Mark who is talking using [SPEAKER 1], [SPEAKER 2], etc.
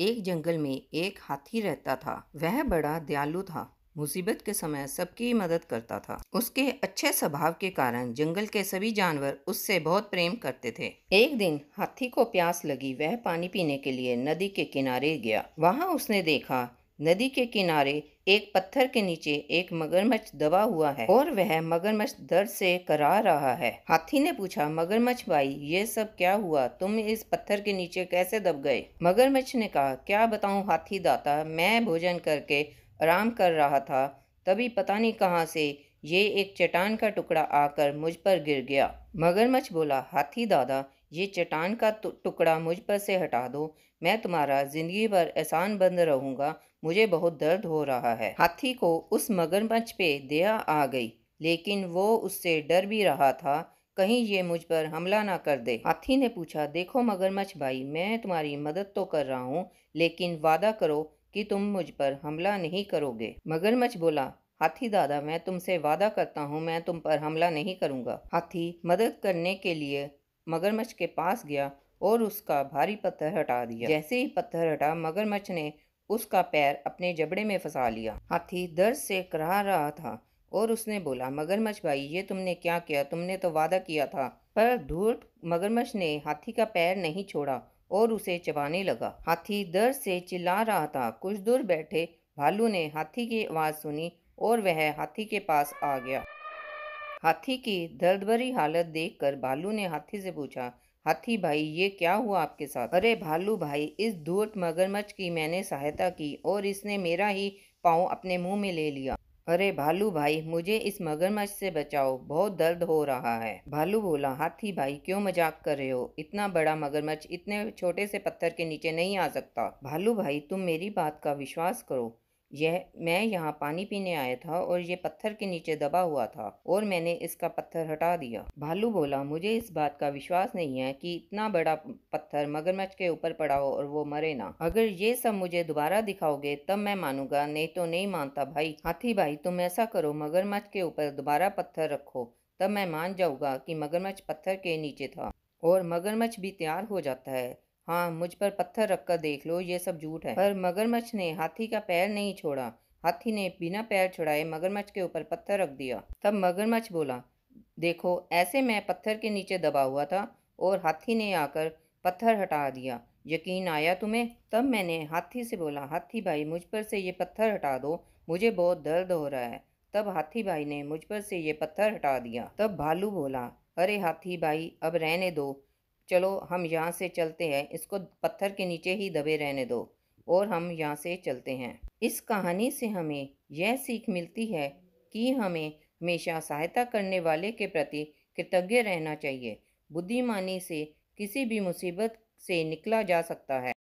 [SPEAKER 1] एक जंगल में एक हाथी रहता था वह बड़ा दयालु था मुसीबत के समय सबकी मदद करता था उसके अच्छे स्वभाव के कारण जंगल के सभी जानवर उससे बहुत प्रेम करते थे एक दिन हाथी को प्यास लगी वह पानी पीने के लिए नदी के किनारे गया वहां उसने देखा नदी के किनारे एक पत्थर के नीचे एक मगरमच्छ दबा हुआ है और वह मगरमच्छ दर्द से करा रहा है हाथी ने पूछा मगरमच्छ भाई ये सब क्या हुआ तुम इस पत्थर के नीचे कैसे दब गए मगरमच्छ ने कहा क्या बताऊं हाथी दाता मैं भोजन करके आराम कर रहा था तभी पता नहीं कहाँ से ये एक चट्टान का टुकड़ा आकर मुझ पर गिर गया मगरमच्छ बोला हाथी दादा ये चट्टान का टुकड़ा मुझ पर से हटा दो मैं तुम्हारा जिंदगी भर एहसान बंद रहूंगा मुझे बहुत दर्द हो रहा है हाथी को उस मगरमच्छ पे दया आ गई लेकिन वो उससे डर भी रहा था कहीं ये मुझ पर हमला ना कर दे हाथी ने पूछा देखो मगरमच्छ भाई मैं तुम्हारी मदद तो कर रहा हूँ लेकिन वादा करो कि तुम मुझ पर हमला नहीं करोगे मगरमच्छ बोला हाथी दादा मैं तुमसे वादा करता हूँ मैं तुम पर हमला नहीं करूँगा हाथी मदद करने के लिए मगरमच्छ के पास गया और उसका भारी पत्थर हटा दिया जैसे ही पत्थर हटा मगरमच्छ ने उसका पैर अपने जबड़े में फंसा लिया हाथी दर्द से कराह रहा था और उसने बोला मगरमच्छ भाई ये तुमने क्या किया तुमने तो वादा किया था पर धूर्त मगरमच्छ ने हाथी का पैर नहीं छोड़ा और उसे चबाने लगा हाथी दर्द से चिल्ला रहा था कुछ दूर बैठे भालू ने हाथी की आवाज़ सुनी और वह हाथी के पास आ गया हाथी की दर्द भरी हालत देखकर भालू ने हाथी से पूछा हाथी भाई ये क्या हुआ आपके साथ अरे भालू भाई इस धूट मगरमच्छ की मैंने सहायता की और इसने मेरा ही पाँव अपने मुंह में ले लिया अरे भालू भाई मुझे इस मगरमच्छ से बचाओ बहुत दर्द हो रहा है भालू बोला हाथी भाई क्यों मजाक कर रहे हो इतना बड़ा मगरमच्छ इतने छोटे से पत्थर के नीचे नहीं आ सकता भालू भाई तुम मेरी बात का विश्वास करो यह मैं यहाँ पानी पीने आया था और ये पत्थर के नीचे दबा हुआ था और मैंने इसका पत्थर हटा दिया भालू बोला मुझे इस बात का विश्वास नहीं है कि इतना बड़ा पत्थर मगरमच्छ के ऊपर पड़ा हो और वो मरे ना अगर ये सब मुझे दोबारा दिखाओगे तब मैं मानूंगा नहीं तो नहीं मानता भाई हाथी भाई तुम ऐसा करो मगरमच्छ के ऊपर दोबारा पत्थर रखो तब मैं मान जाऊंगा कि मगरमच्छ पत्थर के नीचे था और मगरमच्छ भी तैयार हो जाता है हाँ मुझ पर पत्थर रखकर देख लो ये सब झूठ है पर मगरमच्छ ने हाथी का पैर नहीं छोड़ा हाथी ने बिना पैर छुड़ाए मगरमच्छ के ऊपर पत्थर रख दिया तब मगरमच्छ बोला देखो ऐसे मैं पत्थर के नीचे दबा हुआ था और हाथी ने आकर पत्थर हटा दिया यकीन आया तुम्हें तब मैंने हाथी से बोला हाथी भाई मुझ पर से ये पत्थर हटा दो मुझे बहुत दर्द हो रहा है तब हाथी भाई ने मुझ पर से ये पत्थर हटा दिया तब भालू बोला अरे हाथी भाई अब रहने दो चलो हम यहाँ से चलते हैं इसको पत्थर के नीचे ही दबे रहने दो और हम यहाँ से चलते हैं इस कहानी से हमें यह सीख मिलती है कि हमें हमेशा सहायता करने वाले के प्रति कृतज्ञ रहना चाहिए बुद्धिमानी से किसी भी मुसीबत से निकला जा सकता है